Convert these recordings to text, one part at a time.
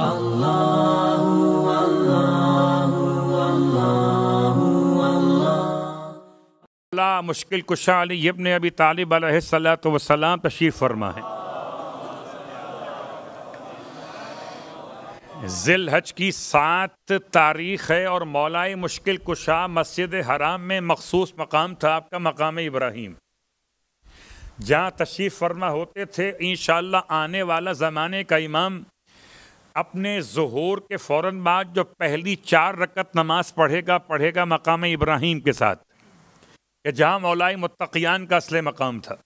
अल्लाह मुश्किल कुशा अली ने अभी तालिब सलात तशीफ़ फरमा है जिल हज की सात तारीख है और मौलाए मुश्किल कुशा मस्जिद हराम में मखसूस मकाम था आपका मकाम इब्राहिम जहाँ तशरीफ़ फरमा होते थे इन आने वाला ज़माने का इमाम अपने जहूर के फ़ौर बाद जो पहली चार रकत नमाज पढ़ेगा पढ़ेगा मकाम इब्राहिम के साथ कि जहाँ मौलाई मुतकियान का असले मकाम था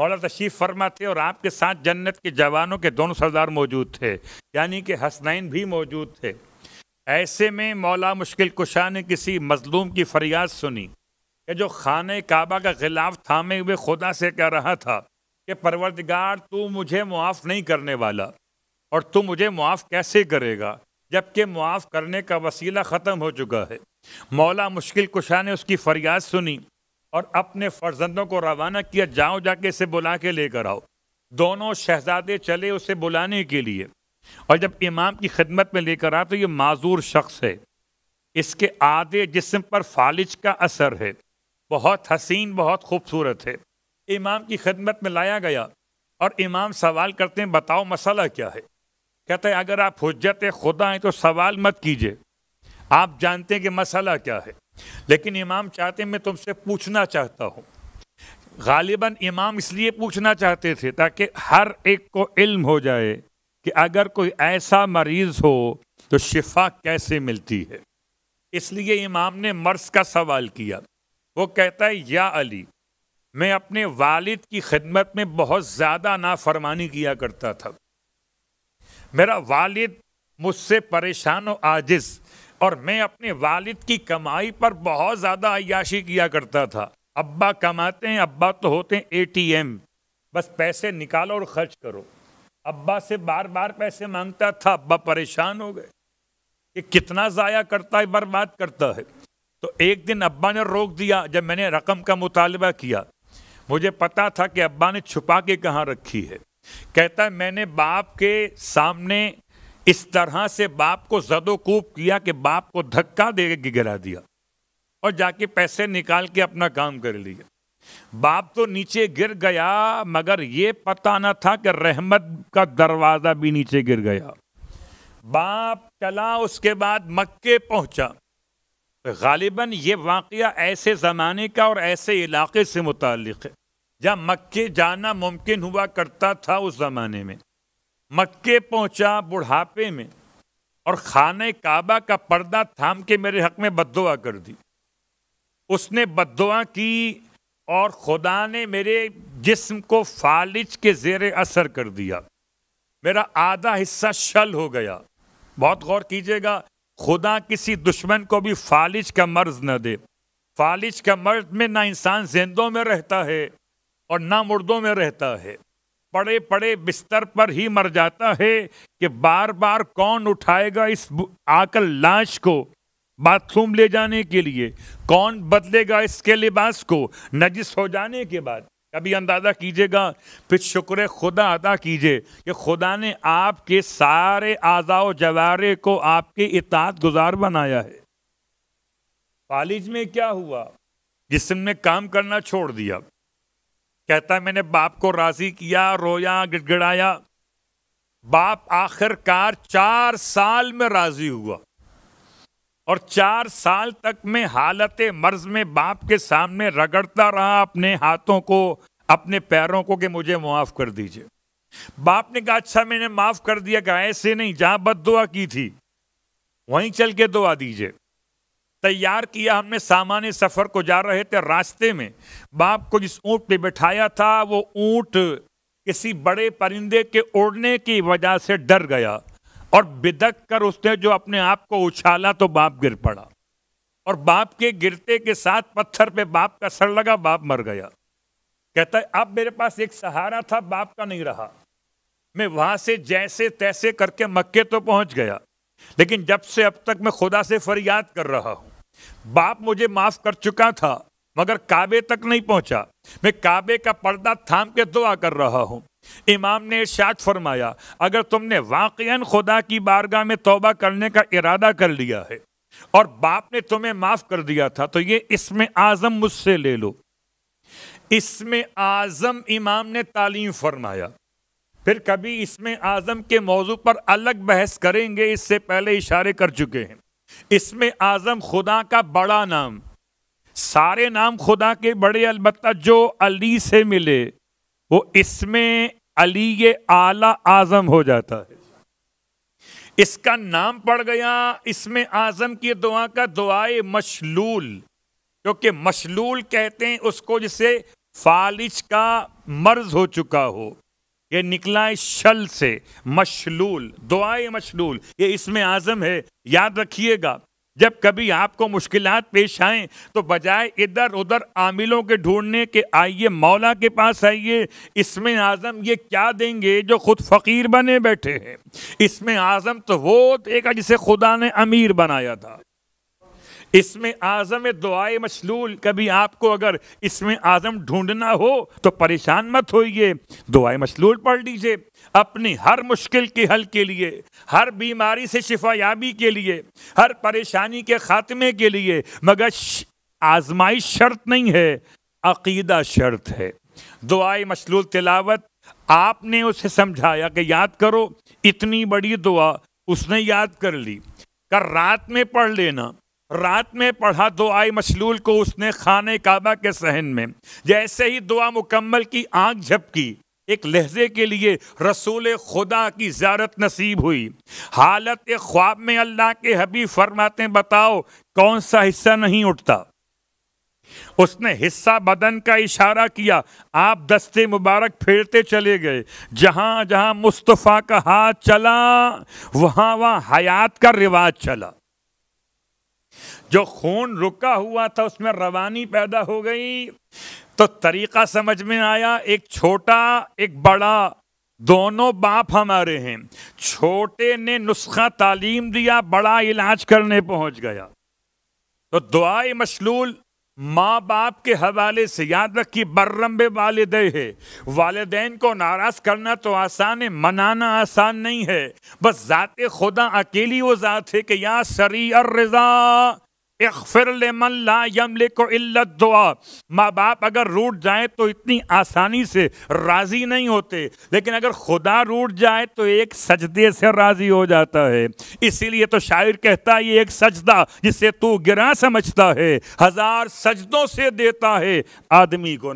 मौला तशीफ़ फरमा थे और आपके साथ जन्नत के जवानों के दोनों सरदार मौजूद थे यानी कि हसनैन भी मौजूद थे ऐसे में मौला मुश्किल कुशा ने किसी मजलूम की फरियाद सुनी कि जो खान काबा का खिलाफ थामे हुए खुदा से कह रहा था कि परवरदगार तू मुझे मुआफ़ नहीं करने वाला और तू मुझे मुआफ़ कैसे करेगा जबकि मुआफ़ करने का वसीला ख़त्म हो चुका है मौला मुश्किल कुशा ने उसकी फरियाद सुनी और अपने फर्जंदों को रवाना किया जाओ जाके इसे बुला के लेकर आओ दोनों शहजादे चले उसे बुलाने के लिए और जब इमाम की खिदमत में लेकर आ तो ये माजूर शख्स है इसके आधे जिसम पर फालिज का असर है बहुत हसीन बहुत खूबसूरत है इमाम की खिदमत में लाया गया और इमाम सवाल करते हैं बताओ मसला क्या है कहते हैं अगर आप हजरत खुदा हैं तो सवाल मत कीजिए आप जानते हैं कि मसला क्या है लेकिन इमाम चाहते हैं मैं तुमसे पूछना चाहता हूँ गालिबा इमाम इसलिए पूछना चाहते थे ताकि हर एक को इल्म हो जाए कि अगर कोई ऐसा मरीज़ हो तो शिफा कैसे मिलती है इसलिए इमाम ने मर्ज का सवाल किया वो कहता है या अली मैं अपने वालिद की खिदमत में बहुत ज़्यादा नाफरमानी किया करता था मेरा वालिद मुझसे परेशान और आजिज और मैं अपने वालिद की कमाई पर बहुत ज़्यादा अयाशी किया करता था अब्बा कमाते हैं अब्बा तो होते हैं एम बस पैसे निकालो और ख़र्च करो अब्बा से बार बार पैसे मांगता था अब्बा परेशान हो गए कि कितना ज़ाया करता है बर्बाद करता है तो एक दिन अब्बा ने रोक दिया जब मैंने रकम का मुतालबा किया मुझे पता था कि अब्बा ने छुपा के कहाँ रखी है कहता है मैंने बाप के सामने इस तरह से बाप को जदोकूब किया कि बाप को धक्का दे के गिरा दिया और जाके पैसे निकाल के अपना काम कर लिया बाप तो नीचे गिर गया मगर ये पता ना था कि रहमत का दरवाज़ा भी नीचे गिर गया बाप चला उसके बाद मक्के पहुंचा तो गालिबा ये वाक़ ऐसे ज़माने का और ऐसे इलाके से मुतल है जहाँ मक्के जाना मुमकिन हुआ करता था उस ज़माने में मक्के पहुँचा बुढ़ापे में और खाने काबा का पर्दा थाम के मेरे हक में बदुआ कर दी उसने बदुआ की और खुदा ने मेरे जिस्म को फालिज के जेर असर कर दिया मेरा आधा हिस्सा शल हो गया बहुत गौर कीजिएगा खुदा किसी दुश्मन को भी फालिज का मर्ज न दे फालिज का मर्ज में ना इंसान जिंदों में रहता है और ना मुर्दों में रहता है पड़े पड़े बिस्तर पर ही मर जाता है कि बार बार कौन उठाएगा इस आकल लाश को बाथरूम ले जाने के लिए कौन बदलेगा इसके लिबास को नजिस हो जाने के बाद कभी अंदाज़ा कीजिएगा फिर शुक्र खुदा अदा कीजिए कि खुदा ने आपके सारे आजाओ जवारे को आपके इतात गुजार बनाया है कॉलेज में क्या हुआ जिसम ने काम करना छोड़ दिया कहता है मैंने बाप को राजी किया रोया गिड़गिड़ाया बाप आखिरकार चार साल में राजी हुआ और चार साल तक मैं हालत मर्ज में बाप के सामने रगड़ता रहा अपने हाथों को अपने पैरों को कि मुझे मुआफ कर दीजिए बाप ने कहा अच्छा मैंने माफ कर दिया कहा ऐसे नहीं जहां बद दुआ की थी वहीं चल के दुआ दीजिए तैयार किया हमने सामान्य सफ़र को जा रहे थे रास्ते में बाप को जिस ऊँट पे बैठाया था वो ऊँट किसी बड़े परिंदे के उड़ने की वजह से डर गया और बिदक कर उसने जो अपने आप को उछाला तो बाप गिर पड़ा और बाप के गिरते के साथ पत्थर पे बाप का सर लगा बाप मर गया कहता है अब मेरे पास एक सहारा था बाप का नहीं रहा मैं वहां से जैसे तैसे करके मक्के तो पहुंच गया लेकिन जब से अब तक मैं खुदा से फरियाद कर रहा हूं बाप मुझे माफ कर चुका था मगर काबे तक नहीं पहुंचा मैं काबे का पर्दा थाम के दुआ कर रहा हूं इमाम ने शाद फरमाया अगर तुमने वाकयान खुदा की बारगाह में तोबा करने का इरादा कर लिया है और बाप ने तुम्हें माफ कर दिया था तो ये इसमें आजम मुझसे ले लो इसमें आजम इमाम ने तालीम फरमाया फिर कभी इसमें आजम के मौजू पर अलग बहस करेंगे इससे पहले इशारे कर चुके हैं इसमें आजम खुदा का बड़ा नाम सारे नाम खुदा के बड़े अलबत् जो अली से मिले वो इसमें अली ये आला आजम हो जाता है इसका नाम पड़ गया इसमें आजम की दुआ का दुआए मशलूल क्योंकि मशलूल कहते हैं उसको जिसे फालिज का मर्ज हो चुका हो ये निकला है शल से मशलूल दुआए मशलूल ये इसमें आजम है याद रखिएगा जब कभी आपको मुश्किल पेश आए तो बजाय इधर उधर आमिलों के ढूंढने के आइए मौला के पास आइए इसमें आज़म ये क्या देंगे जो खुद फ़कीर बने बैठे हैं इसमें आज़म तो वो देगा जिसे खुदा ने अमीर बनाया था इसमें आज़म दुआए मशलूल कभी आपको अगर इसमें आज़म ढूंढना हो तो परेशान मत होइए दुआए मशलूल पढ़ लीजिए अपनी हर मुश्किल के हल के लिए हर बीमारी से शिफायाबी के लिए हर परेशानी के ख़ात्मे के लिए मगर आजमाइश शर्त नहीं है अकीदा शर्त है दुआए मशलूल तिलावत आपने उसे समझाया कि याद करो इतनी बड़ी दुआ उसने याद कर ली कर रात में पढ़ लेना रात में पढ़ा दुआई मसलूल को उसने खाने काबा के सहन में जैसे ही दुआ मुकम्मल की आंख झपकी एक लहजे के लिए रसूल खुदा की ज्यारत नसीब हुई हालत एक ख्वाब में अल्लाह के हबीब फरमाते बताओ कौन सा हिस्सा नहीं उठता उसने हिस्सा बदन का इशारा किया आप दस्ते मुबारक फेरते चले गए जहां जहां मुस्तफ़ा का हाथ चला वहां वहां हयात का रिवाज चला जो खून रुका हुआ था उसमें रवानी पैदा हो गई तो तरीका समझ में आया एक छोटा एक बड़ा दोनों बाप हमारे हैं छोटे ने नुस्खा तालीम दिया बड़ा इलाज करने पहुंच गया तो दुआई मशलूल माँ बाप के हवाले से याद रखिए बर्रम्बे वालदे है वालदेन को नाराज करना तो आसान है मनाना आसान नहीं है बस ज़ात खुदा अकेली वो ज़ात है कि या शरी रज़ा माँ बाप अगर रूट जाए तो इतनी आसानी से राज़ी नहीं होते लेकिन अगर खुदा रूट जाए तो एक सजदे से राज़ी हो जाता है इसीलिए तो शायर कहता है ये एक सजदा जिसे तू गिरा समझता है हज़ार सजदों से देता है आदमी को